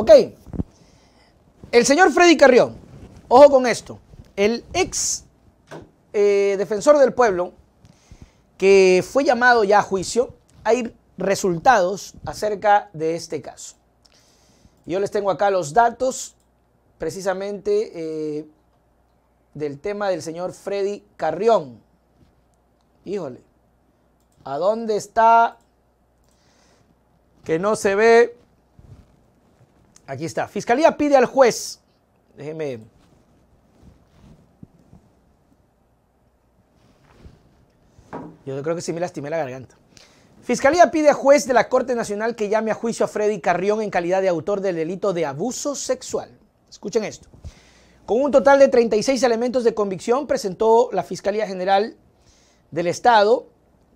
Ok. El señor Freddy Carrión, ojo con esto, el ex eh, defensor del pueblo, que fue llamado ya a juicio, hay resultados acerca de este caso. Yo les tengo acá los datos precisamente eh, del tema del señor Freddy Carrión. Híjole, ¿a dónde está que no se ve Aquí está. Fiscalía pide al juez. Déjeme. Yo creo que sí me lastimé la garganta. Fiscalía pide a juez de la Corte Nacional que llame a juicio a Freddy Carrión en calidad de autor del delito de abuso sexual. Escuchen esto. Con un total de 36 elementos de convicción presentó la Fiscalía General del Estado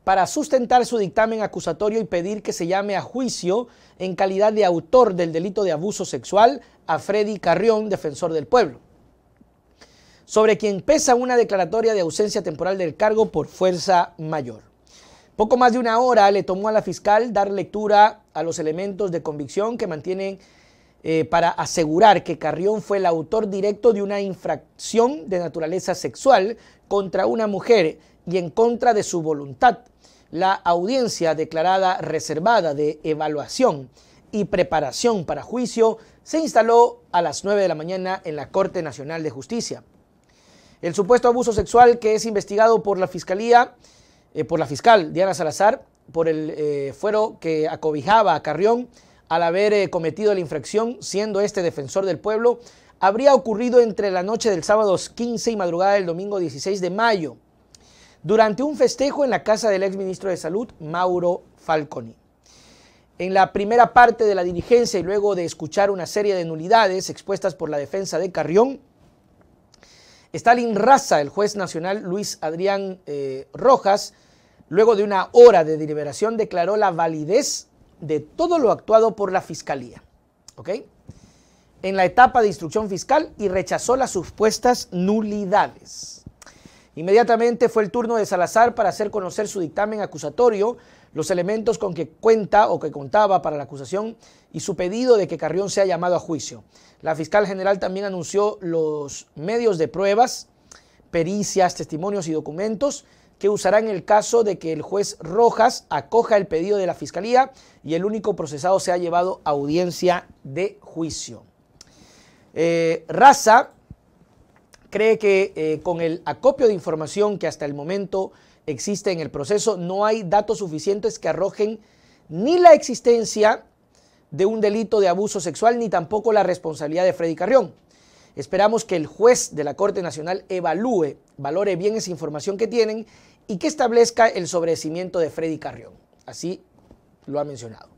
para sustentar su dictamen acusatorio y pedir que se llame a juicio en calidad de autor del delito de abuso sexual a Freddy Carrión, defensor del pueblo, sobre quien pesa una declaratoria de ausencia temporal del cargo por fuerza mayor. Poco más de una hora le tomó a la fiscal dar lectura a los elementos de convicción que mantienen eh, para asegurar que Carrión fue el autor directo de una infracción de naturaleza sexual contra una mujer y en contra de su voluntad, la audiencia declarada reservada de evaluación y preparación para juicio se instaló a las 9 de la mañana en la Corte Nacional de Justicia. El supuesto abuso sexual que es investigado por la Fiscalía, eh, por la fiscal Diana Salazar, por el eh, fuero que acobijaba a Carrión al haber eh, cometido la infracción, siendo este defensor del pueblo, habría ocurrido entre la noche del sábado 15 y madrugada del domingo 16 de mayo durante un festejo en la casa del exministro de Salud, Mauro Falconi. En la primera parte de la dirigencia y luego de escuchar una serie de nulidades expuestas por la defensa de Carrión, Stalin Raza, el juez nacional Luis Adrián eh, Rojas, luego de una hora de deliberación, declaró la validez de todo lo actuado por la Fiscalía. ¿Ok? En la etapa de instrucción fiscal y rechazó las supuestas nulidades. Inmediatamente fue el turno de Salazar para hacer conocer su dictamen acusatorio, los elementos con que cuenta o que contaba para la acusación y su pedido de que Carrión sea llamado a juicio. La fiscal general también anunció los medios de pruebas, pericias, testimonios y documentos que usarán en el caso de que el juez Rojas acoja el pedido de la fiscalía y el único procesado sea llevado a audiencia de juicio. Eh, Raza cree que eh, con el acopio de información que hasta el momento existe en el proceso, no hay datos suficientes que arrojen ni la existencia de un delito de abuso sexual ni tampoco la responsabilidad de Freddy Carrión. Esperamos que el juez de la Corte Nacional evalúe, valore bien esa información que tienen y que establezca el sobrecimiento de Freddy Carrión. Así lo ha mencionado.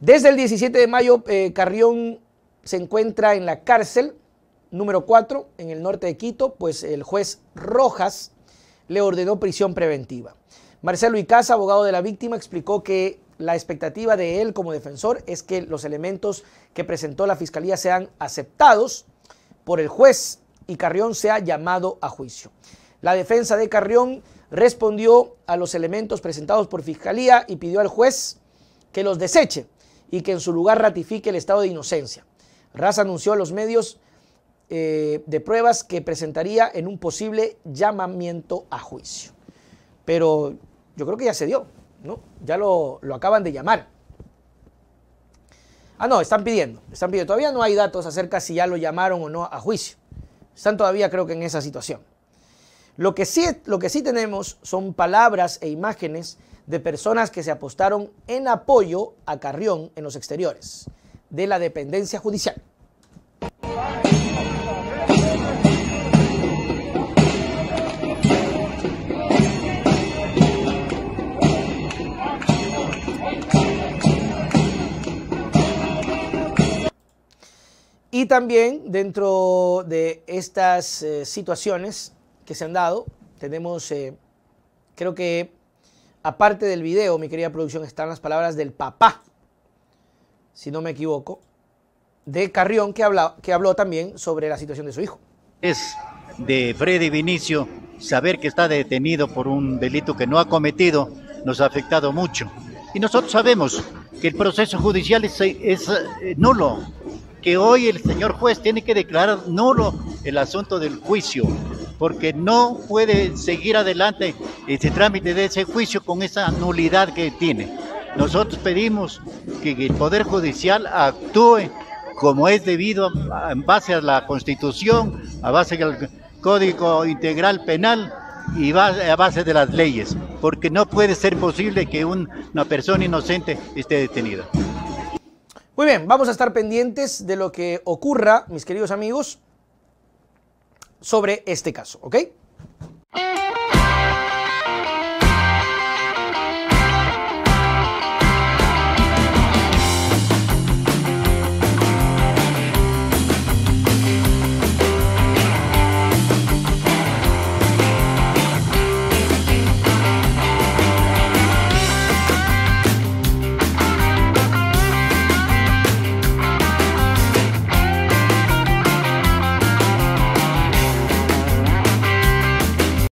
Desde el 17 de mayo, eh, Carrión se encuentra en la cárcel número 4, en el norte de Quito, pues el juez Rojas le ordenó prisión preventiva. Marcelo Icaza, abogado de la víctima, explicó que la expectativa de él como defensor es que los elementos que presentó la fiscalía sean aceptados por el juez y Carrión sea llamado a juicio. La defensa de Carrión respondió a los elementos presentados por fiscalía y pidió al juez que los deseche y que en su lugar ratifique el estado de inocencia. Raz anunció a los medios eh, de pruebas que presentaría en un posible llamamiento a juicio. Pero yo creo que ya se dio, ¿no? Ya lo, acaban de llamar. Ah, no, están pidiendo, están pidiendo. Todavía no hay datos acerca si ya lo llamaron o no a juicio. Están todavía creo que en esa situación. Lo que sí, lo que sí tenemos son palabras e imágenes de personas que se apostaron en apoyo a Carrión en los exteriores de la dependencia judicial. Y también dentro de estas eh, situaciones que se han dado, tenemos, eh, creo que aparte del video, mi querida producción, están las palabras del papá, si no me equivoco, de Carrión, que, que habló también sobre la situación de su hijo. Es de Freddy Vinicio saber que está detenido por un delito que no ha cometido, nos ha afectado mucho. Y nosotros sabemos que el proceso judicial es, es eh, nulo, que hoy el señor juez tiene que declarar nulo el asunto del juicio, porque no puede seguir adelante ese trámite de ese juicio con esa nulidad que tiene. Nosotros pedimos que el Poder Judicial actúe como es debido en base a la Constitución, a base al Código Integral Penal y a base de las leyes, porque no puede ser posible que una persona inocente esté detenida. Muy bien, vamos a estar pendientes de lo que ocurra, mis queridos amigos, sobre este caso, ¿ok?